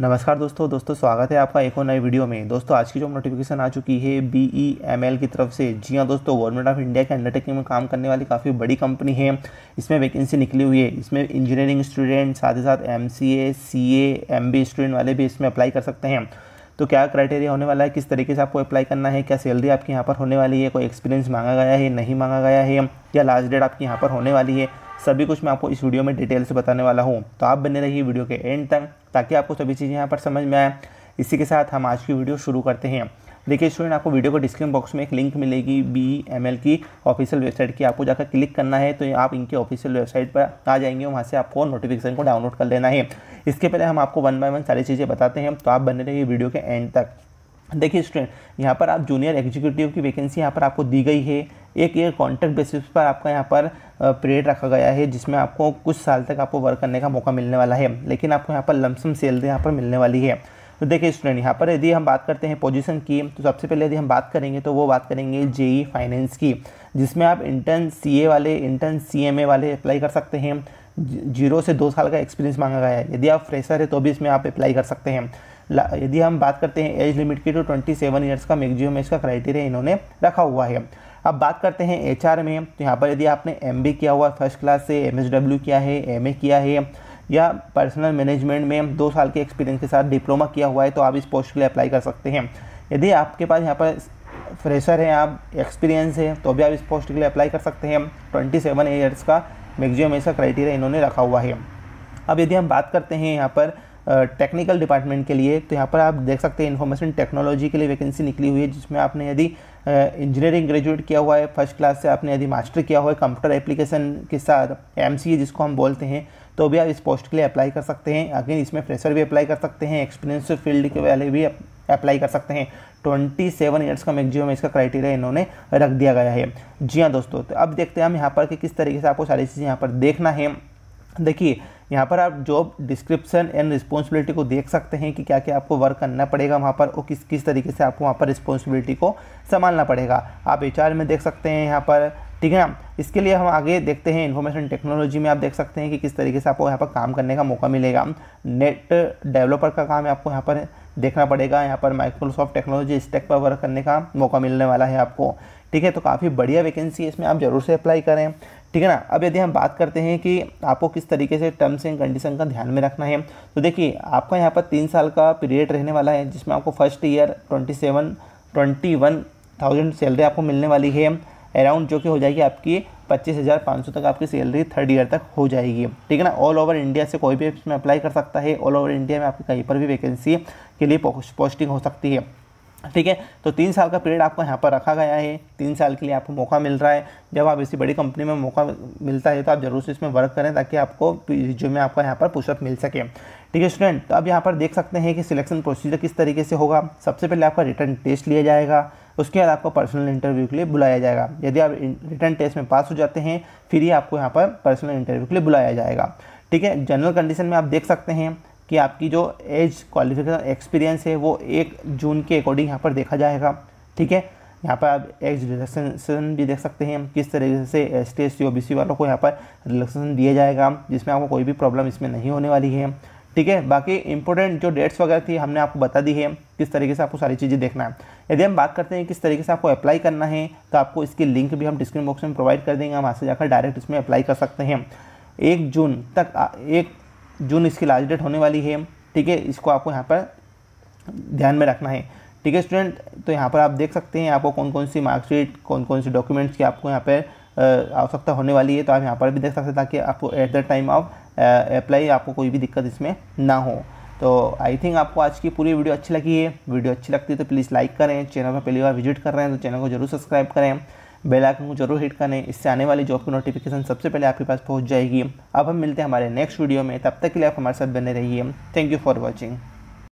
नमस्कार दोस्तों दोस्तों स्वागत है आपका एक और नए वीडियो में दोस्तों आज की जो नोटिफिकेशन आ चुकी है बी ई एम एल की तरफ से जी हाँ दोस्तों गवर्नमेंट ऑफ इंडिया के अंडरटेकिंग में काम करने वाली काफ़ी बड़ी कंपनी है इसमें वैकेंसी निकली हुई है इसमें इंजीनियरिंग स्टूडेंट साथ ही साथ M C A C A M B student वाले भी इसमें अप्लाई कर सकते हैं तो क्या क्राइटेरिया होने वाला है किस तरीके से आपको अप्लाई करना है क्या सैलरी आपके यहाँ पर होने वाली है कोई एक्सपीरियंस मांगा गया है नहीं मांगा गया है या लास्ट डेट आपकी यहाँ पर होने वाली है सभी कुछ मैं आपको इस वीडियो में डिटेल से बताने वाला हूँ तो आप बने रहिए वीडियो के एंड तक ताकि आपको सभी चीज़ें यहाँ पर समझ में आए इसी के साथ हम आज की वीडियो शुरू करते हैं देखिए स्टूडेंट आपको वीडियो को डिस्क्रिप्शन बॉक्स में एक लिंक मिलेगी बी एम एल की ऑफिशियल वेबसाइट की आपको जाकर क्लिक करना है तो आप इनके ऑफिशियल वेबसाइट पर आ जाएंगे वहाँ से आपको नोटिफिकेशन को डाउनलोड कर लेना है इसके पहले हम आपको वन बाय वन सारी चीज़ें बताते हैं तो आप बने रहिए वीडियो के एंड तक देखिए स्टूडेंट यहाँ पर आप जूनियर एग्जीक्यूटिव की वैकेंसी यहाँ पर आपको दी गई है एक ये कॉन्ट्रैक्ट बेसिस पर आपका यहाँ पर पीरियड रखा गया है जिसमें आपको कुछ साल तक आपको वर्क करने का मौका मिलने वाला है लेकिन आपको यहाँ पर लमसम सैलरी यहाँ पर मिलने वाली है तो देखिए स्टूडेंट यहाँ पर यदि हम बात करते हैं पोजीशन की तो सबसे पहले यदि हम बात करेंगे तो वो बात करेंगे जेई फाइनेंस e की जिसमें आप इंटर्न सीए वाले इंटर्न सीएमए वाले अप्लाई कर सकते हैं जीरो से दो साल का एक्सपीरियंस मांगा गया है यदि आप फ्रेशर है तो भी इसमें आप अप्लाई कर सकते हैं यदि हम बात करते हैं एज लिमिट की तो ट्वेंटी सेवन का एज इसका क्राइटेरिया इन्होंने रखा हुआ है अब बात करते हैं एच में तो यहाँ पर यदि आपने एम किया हुआ फर्स्ट क्लास से एम किया है एम किया है या पर्सनल मैनेजमेंट में दो साल के एक्सपीरियंस के साथ डिप्लोमा किया हुआ है तो आप इस पोस्ट के लिए अप्लाई कर सकते हैं यदि आपके पास यहाँ पर फ्रेशर हैं आप एक्सपीरियंस है तो भी आप इस पोस्ट के लिए अप्लाई कर सकते हैं ट्वेंटी सेवन ईयर्स का मैगजिम ऐसा क्राइटेरिया इन्होंने रखा हुआ है अब यदि हम बात करते हैं यहाँ पर टेक्निकल डिपार्टमेंट के लिए तो यहाँ पर आप देख सकते हैं इन्फॉर्मेशन टेक्नोलॉजी के लिए वैकेंसी निकली हुई है जिसमें आपने यदि इंजीनियरिंग ग्रेजुएट किया हुआ है फर्स्ट क्लास से आपने यदि मास्टर किया हुआ है कंप्यूटर एप्लीकेशन के साथ एम जिसको हम बोलते हैं तो भी आप इस पोस्ट के लिए अप्लाई कर सकते हैं अगेन इसमें फ्रेशर भी अप्लाई कर सकते हैं एक्सपीरियंस फील्ड के वाले भी अप्लाई कर सकते हैं 27 ईयर्स का मैक्सिमम इसका क्राइटेरिया इन्होंने रख दिया गया है जी हाँ दोस्तों तो अब देखते हैं हम यहाँ पर कि किस तरीके से आपको सारी चीज़ें यहाँ पर देखना है देखिए यहाँ पर आप जॉब डिस्क्रिप्शन एंड रिस्पॉन्सिबिलिटी को देख सकते हैं कि क्या क्या आपको वर्क करना पड़ेगा वहाँ पर और किस किस तरीके से आपको वहाँ पर रिस्पॉन्सिबिलिटी को संभालना पड़ेगा आप एच में देख सकते हैं यहाँ पर ठीक है ना इसके लिए हम आगे देखते हैं इन्फॉर्मेशन टेक्नोलॉजी में आप देख सकते हैं कि किस तरीके से आपको यहाँ पर काम करने का मौका मिलेगा नेट डेवलपर का काम है आपको यहाँ पर देखना पड़ेगा यहाँ पर माइक्रोसॉफ्ट टेक्नोलॉजी स्टेक पर वर्क करने का मौका मिलने वाला है आपको ठीक है तो काफ़ी बढ़िया वैकेंसी है इसमें आप ज़रूर से अप्लाई करें ठीक है ना अब यदि हम बात करते हैं कि आपको किस तरीके से टर्म्स एंड कंडीशन का ध्यान में रखना है तो देखिए आपका यहाँ पर तीन साल का पीरियड रहने वाला है जिसमें आपको first year twenty seven twenty one thousand salary आपको मिलने वाली है अराउंड जो कि हो जाएगी आपकी पच्चीस हज़ार पाँच सौ तक आपकी सैलरी थर्ड ईयर तक हो जाएगी ठीक है ना ऑल ओवर इंडिया से कोई भी इसमें अप्लाई कर सकता है ऑल ओवर इंडिया में आपकी कहीं पर भी वैकेंसी के लिए पोस्टिंग हो सकती है ठीक है तो तीन साल का पीरियड आपको यहाँ पर रखा गया है तीन साल के लिए आपको मौका मिल रहा है जब आप इसी बड़ी कंपनी में मौका मिलता है तो आप जरूर से इसमें वर्क करें ताकि आपको जो में आपका यहाँ पर पुशअप मिल सके ठीक है स्टूडेंट तो आप यहाँ पर देख सकते हैं कि सिलेक्शन प्रोसीजर किस तरीके से होगा सबसे पहले आपका रिटर्न टेस्ट लिया जाएगा उसके बाद आपको पर्सनल इंटरव्यू के लिए बुलाया जाएगा यदि आप रिटर्न टेस्ट में पास हो जाते हैं फिर ही आपको यहाँ पर पर्सनल इंटरव्यू के लिए बुलाया जाएगा ठीक है जनरल कंडीशन में आप देख सकते हैं कि आपकी जो एज क्वालिफिकेशन एक्सपीरियंस है वो एक जून के अकॉर्डिंग यहाँ पर देखा जाएगा ठीक है यहाँ पर आप एज रिलेक्सेशन भी देख सकते हैं किस तरीके से S T S C O B C वालों को यहाँ पर रिलेक्सेशन दिया जाएगा जिसमें आपको कोई भी प्रॉब्लम इसमें नहीं होने वाली है ठीक है बाकी इंपॉर्टेंट जो डेट्स वगैरह थी हमने आपको बता दी है किस तरीके से आपको सारी चीज़ें देखना है यदि हम बात करते हैं किस तरीके से आपको अप्लाई करना है तो आपको इसकी लिंक भी हम डिस्क्रिप्शन बॉक्स में प्रोवाइड कर देंगे हम वहाँ से जाकर डायरेक्ट इसमें अप्लाई कर सकते हैं एक जून तक एक जून इसकी लास्ट डेट होने वाली है ठीक है इसको आपको यहाँ पर ध्यान में रखना है ठीक है स्टूडेंट तो यहाँ पर आप देख सकते हैं आपको कौन कौन सी मार्कशीट कौन कौन सी डॉक्यूमेंट्स की आपको यहाँ पर आवश्यकता होने वाली है तो आप यहाँ पर भी देख सकते हैं ताकि आपको at the time of apply आपको कोई भी दिक्कत इसमें ना हो तो आई थिंक आपको आज की पूरी वीडियो अच्छी लगी है वीडियो अच्छी लगती है तो प्लीज़ लाइक करें चैनल पर पहली बार विजिट कर रहे हैं तो चैनल को जरूर सब्सक्राइब करें बेल आइकन को जरूर हिट करें इससे आने वाली जॉब की नोटिफिकेशन सबसे पहले आपके पास पहुंच जाएगी अब हम मिलते हैं हमारे नेक्स्ट वीडियो में तब तक के लिए आप हमारे साथ बने रहिए थैंक यू फॉर वॉचिंग